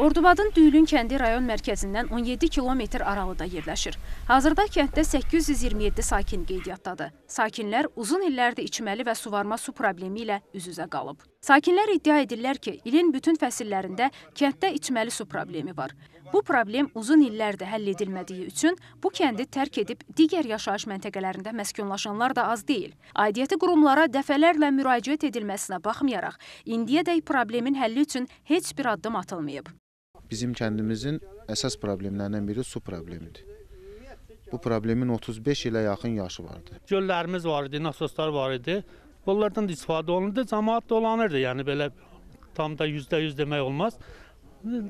Ordubadın Düylün kəndi rayon mərkəzindən 17 kilometr aralıda yerləşir. Hazırda kənddə 827 sakin qeydiyyatdadır. Sakinlər uzun illərdir içməli və suvarma su problemi ilə üz-üzə qalıb. Sakinlər iddia edirlər ki, ilin bütün fəsillərində kənddə içməli su problemi var. Bu problem uzun illərdir həll edilmədiyi üçün bu kəndi tərk edib digər yaşayış məntəqələrində məskunlaşanlar da az deyil. Aidiyyəti qurumlara dəfələrlə müraciət edilməsinə baxmayaraq, indiyədək problemin həlli üçün heç bir addım atılmayıb bizim kəndimizin əsas problemlərindən biri su problemidir. Bu problemin 35 ilə yaxın yaşı vardı. Göllərimiz var idi, nasoslar var idi. Bunlardan da istifadə olunurdu, cəmaat dolanırdı. Yəni belə tam da %100 demək olmaz.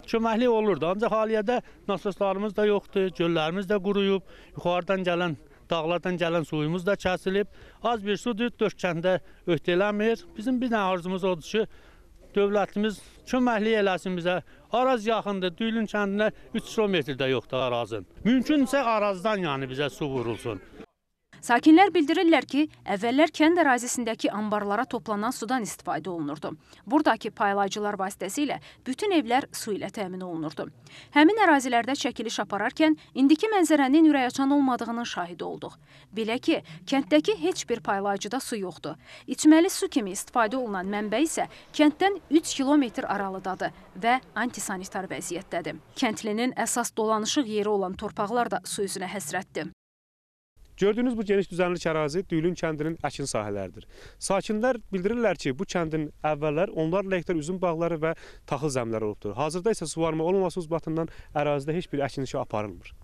Köməklik olurdu. Ancaq haliyədə nasoslarımız da yoxdur, göllərimiz də quruyub, yuxarıdan gələn dağlardan gələn suyumuz da kəsilib. Az bir sudur, dörd kəndə öhdələmir. Bizim bir dənə arzumuz odur ki, dövlətimiz köməklik eləsin bizə. Araz yaxındır, Düylün kəndinə 3 kilometrdə yoxdur arazın. Mümkünsə arazdan yəni bizə su vurulsun. Sakinlər bildirirlər ki, əvvəllər kənd ərazisindəki anbarlara toplanan sudan istifadə olunurdu. Buradakı paylayıcılar vasitəsilə bütün evlər su ilə təmin olunurdu. Həmin ərazilərdə çəkiliş apararkən indiki mənzərənin ürəyaçan olmadığının şahidi olduq. Belə ki, kənddəki heç bir paylayıcıda su yoxdur. İçməli su kimi istifadə olunan mənbə isə kənddən 3 kilometr aralıdadır və antisanitar vəziyyətdədir. Kəndlinin əsas dolanışıq yeri olan torpaqlar da su üzünə həsrətdir. Gördüyünüz bu geniş düzənlik ərazi Düylün kəndinin əkin sahələridir. Sakinlər bildirirlər ki, bu kəndin əvvəllər onlarla hektar üzüm bağları və taxıl zəmləri olubdur. Hazırda isə suvarma olmaması uzbatından ərazidə heç bir əkin işi aparılmır.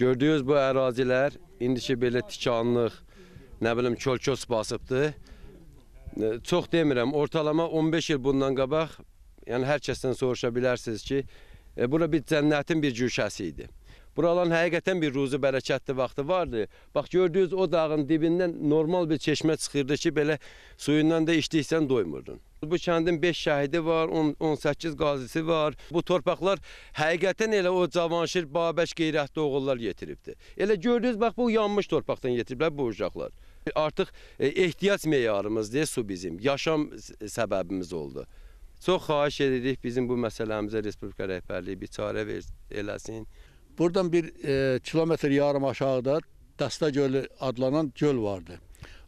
Gördüyünüz bu ərazilər indiki belə tikanlıq, nə bilim kölkös basıbdır. E, çox demirəm, ortalama 15 il bundan qabaq yəni hər kəsdən soruşa bilərsiniz ki, e, bura bir cənnətin bir güşəsi idi. Buraların həqiqətən bir ruzu bərəkətli vaxtı vardı. Bax gördüyünüz o dağın dibindən normal bir çeşmə çıxırdı ki, belə suyundan da içdiksən doymurdun. Bu kəndin 5 şəhidi var, 18 qazisi var. Bu torpaqlar həqiqətən elə o Cavanşir, Babək qeyrətli oğullar yetiribdi. Elə gördünüz, bax bu yanmış torpaqdan yetiriblər bu ocaqlar. Artıq e, ehtiyac meyarımız deyə su bizim, yaşam səbəbimiz oldu. Çox xahiş edirik bizim bu məsələmizə Respublika rəhbərliyi bir çarə eləsin. Buradan bir e, kilometr yarım aşağıda Dəstə gölü adlanan göl vardı.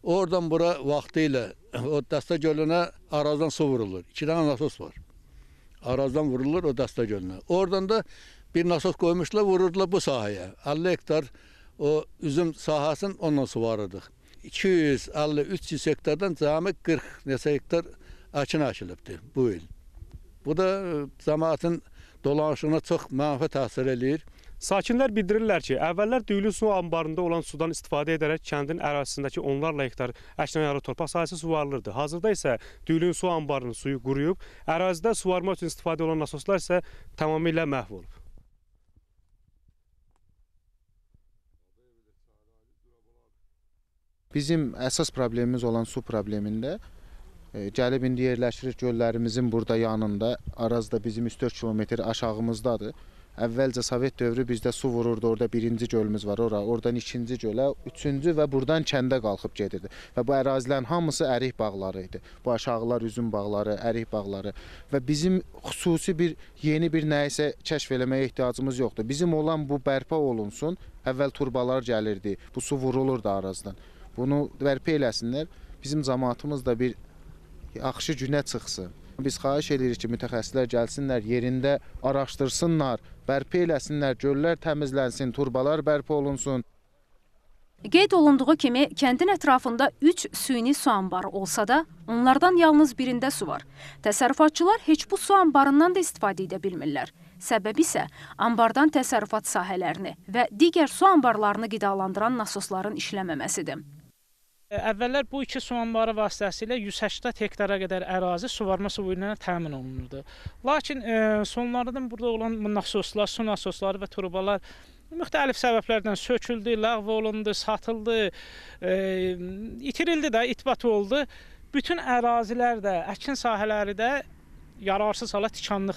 Oradan bura vaxtı ilə o Dəstə gölünə arazdan su vurulur. İki dənə nasos var. Arazdan vurulur o Dəstə gölünə. Oradan da bir nasos qoymuşlar, vururdular bu sahəyə. 50 hektar o üzüm sahəsini onunla suvarırdıq. 250-300 hektardan cəmi 40 neçə hektar əkin əkilibdir bu il. Bu da e, cəmaətin dolanışına çox mənfi təsir eləyir. Sakinlər bildirirlər ki, əvvəllər düylü su anbarında olan sudan istifadə edərək kəndin ərazisindəki onlarla hektar əkinayarı torpaq sahəsi suvarılırdı. Hazırda isə düylün su anbarının suyu quruyub, ərazidə suvarma üçün istifadə olan nasoslar isə tamamilə məhv olub. Bizim əsas problemimiz olan su problemində Gəlib indi yerləşirik göllərimizin burada yanında. Arazda bizim 3-4 kilometr aşağımızdadır. Əvvəlcə Sovet dövrü bizdə su vururdu, orada birinci gölümüz var ora, oradan ikinci gölə, üçüncü və buradan kəndə qalxıb gedirdi. Və bu ərazilərin hamısı ərik bağları idi. Bu aşağılar üzüm bağları, ərik bağları və bizim xüsusi bir yeni bir nəyisə kəşf eləməyə ehtiyacımız yoxdur. Bizim olan bu bərpa olunsun, əvvəl turbalar gəlirdi, bu su vurulurdu arazdan. Bunu bərpa eləsinlər, bizim cəmaatımız da bir yaxşı günə çıxsın. Biz xahiş edirik ki, mütəxəssislər gəlsinlər, yerində araşdırsınlar, bərpa eləsinlər, göllər təmizlənsin, turbalar bərpa olunsun. Qeyd olunduğu kimi, kəndin ətrafında 3 süni su anbarı olsa da, onlardan yalnız birində su var. Təsərrüfatçılar heç bu su anbarından da istifadə edə bilmirlər. Səbəb isə anbardan təsərrüfat sahələrini və digər su anbarlarını qidalandıran nasosların işləməməsidir. Əvvəllər bu iki su anbarı vasitəsilə 180 hektara qədər ərazi suvarma suvu ilə təmin olunurdu. Lakin e, sonlardan burada olan nasoslar, su nasosları və turbalar müxtəlif səbəblərdən söküldü, ləğv olundu, satıldı, e, itirildi də, itbat oldu. Bütün ərazilər də, əkin sahələri də yararsız hala tikanlıq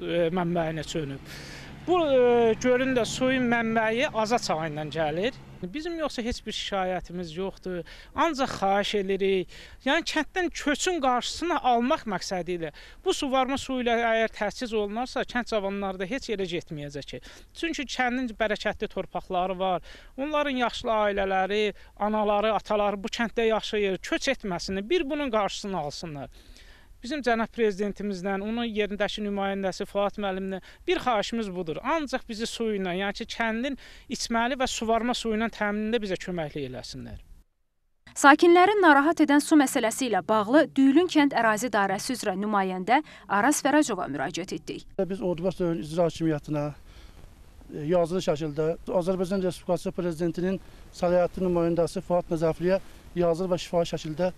e, mənbəyinə çönüb. Bu e, gölün də suyun mənbəyi Aza çayından gəlir. Bizim yoxsa heç bir şikayətimiz yoxdur. Ancaq xahiş eləyirik, yəni kənddən köçün qarşısını almaq məqsədi ilə bu suvarma suyu ilə əgər təchiz olunarsa, kənd cavanları da heç yerə getməyəcək ki. Çünki kəndin bərəkətli torpaqları var. Onların yaşlı ailələri, anaları, ataları bu kənddə yaşayır. Köç etməsini, bir bunun qarşısını alsınlar. Bizim cənab prezidentimizlə, onun yerindəki nümayəndəsi Fuad müəllimlə bir xahişimiz budur. Ancaq bizi su ilə, yəni ki, kəndin içməli və suvarma suyu ilə təminində bizə köməklik eləsinlər. Sakinləri narahat edən su məsələsi ilə bağlı Düyülün kənd ərazi dairəsi üzrə nümayəndə Aras Fəracova müraciət etdik. Biz Ordubas dövrün icra hakimiyyətinə e, yazılı şəkildə Azərbaycan Respublikası Prezidentinin səlahiyyətli nümayəndəsi Fuad Nəzəfliyə yazılı və şifahi şəkildə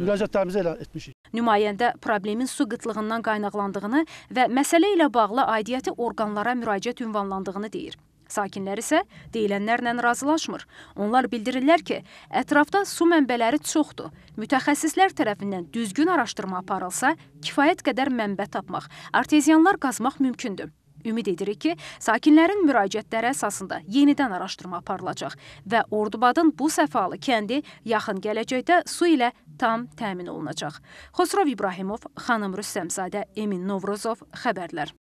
müraciətlərimizi elə etmişik. Nümayəndə problemin su qıtlığından qaynaqlandığını və məsələ ilə bağlı aidiyyəti orqanlara müraciət ünvanlandığını deyir. Sakinlər isə deyilənlərlə razılaşmır. Onlar bildirirlər ki, ətrafda su mənbələri çoxdur. Mütəxəssislər tərəfindən düzgün araşdırma aparılsa, kifayət qədər mənbə tapmaq, arteziyanlar qazmaq mümkündür. Ümid edirik ki, sakinlərin müraciətləri əsasında yenidən araşdırma aparılacaq və Ordubadın bu səfalı kəndi yaxın gələcəkdə su ilə tam təmin olunacaq. Xosrov İbrahimov, Xanım Rüstəmzadə, Emin Novruzov, xəbərlər.